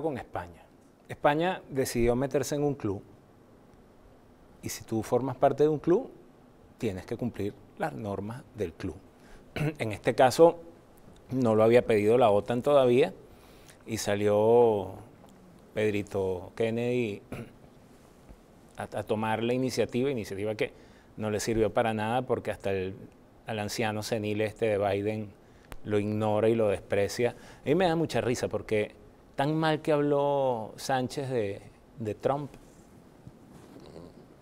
con España. España decidió meterse en un club y si tú formas parte de un club, tienes que cumplir las normas del club. En este caso, no lo había pedido la OTAN todavía y salió Pedrito Kennedy a, tomar la iniciativa, iniciativa que no le sirvió para nada porque hasta el al anciano senil este de Biden lo ignora y lo desprecia. A mí me da mucha risa porque Tan mal que habló Sánchez de, Trump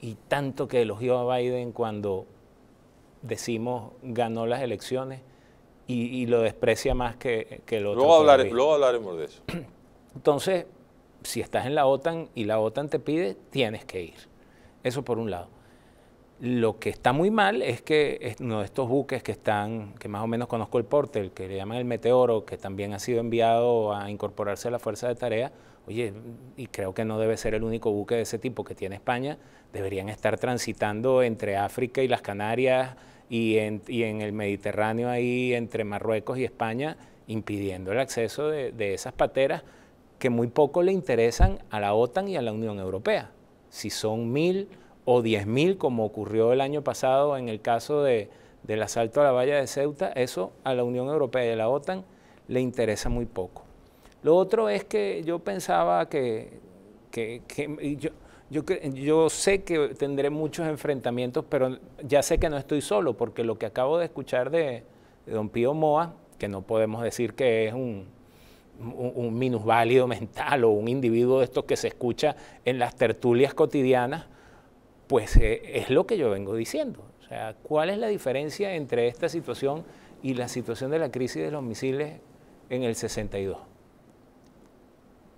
y tanto que elogió a Biden cuando decimos ganó las elecciones y, lo desprecia más que, que el otro. luego hablaremos de eso. Entonces, si estás en la OTAN y la OTAN te pide, tienes que ir. Eso por un lado. Lo que está muy mal es que uno de estos buques que están, que más o menos conozco el porte, el que le llaman el Meteoro, que también ha sido enviado a incorporarse a la fuerza de tarea, oye, y creo que no debe ser el único buque de ese tipo que tiene España, deberían estar transitando entre África y las Canarias y en, el Mediterráneo ahí entre Marruecos y España, impidiendo el acceso de, de esas pateras que muy poco le interesan a la OTAN y a la Unión Europea. Si son mil o 10.000 como ocurrió el año pasado en el caso de, del asalto a la valla de Ceuta, eso a la Unión Europea y a la OTAN le interesa muy poco. Lo otro es que yo pensaba que, yo, yo, yo, sé que tendré muchos enfrentamientos, pero ya sé que no estoy solo, porque lo que acabo de escuchar de, don Pío Moa, que no podemos decir que es un, un, un minusválido mental o un individuo de estos que se escucha en las tertulias cotidianas, pues eh, es lo que yo vengo diciendo. O sea, ¿cuál es la diferencia entre esta situación y la situación de la crisis de los misiles en el 62?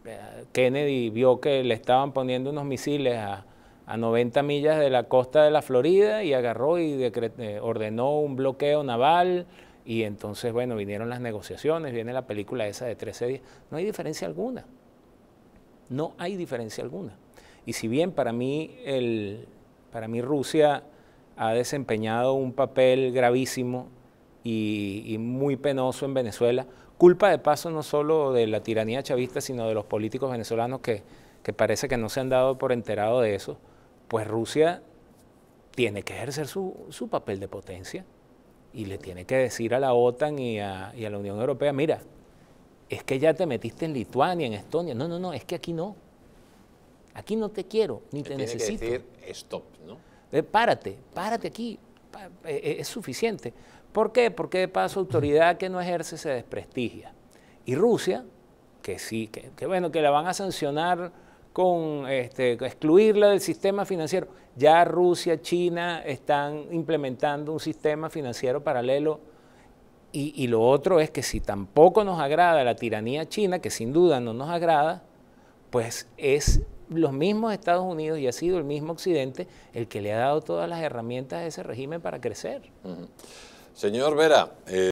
Eh, Kennedy vio que le estaban poniendo unos misiles a, a 90 millas de la costa de la Florida y agarró y eh, ordenó un bloqueo naval y entonces, bueno, vinieron las negociaciones, viene la película esa de 13 días. No hay diferencia alguna. No hay diferencia alguna. Y si bien para mí el, para mí Rusia ha desempeñado un papel gravísimo y, muy penoso en Venezuela. Culpa de paso no solo de la tiranía chavista, sino de los políticos venezolanos que, parece que no se han dado por enterado de eso. Pues Rusia tiene que ejercer su, papel de potencia y le tiene que decir a la OTAN y a la Unión Europea, mira, es que ya te metiste en Lituania, en Estonia. No, no, no, es que aquí no. Aquí no te quiero, ni te, necesito. tiene necesito. Que decir stop, ¿no? Eh, párate, párate aquí. Eh, eh, es suficiente. ¿Por qué? Porque de paso autoridad que no ejerce se desprestigia. Y Rusia, que sí, que, bueno, que la van a sancionar con este, excluirla del sistema financiero. Ya Rusia, China están implementando un sistema financiero paralelo. y, lo otro es que si tampoco nos agrada la tiranía china, que sin duda no nos agrada, pues es los mismos Estados Unidos y ha sido el mismo Occidente el que le ha dado todas las herramientas a ese régimen para crecer. Señor Vera. Eh,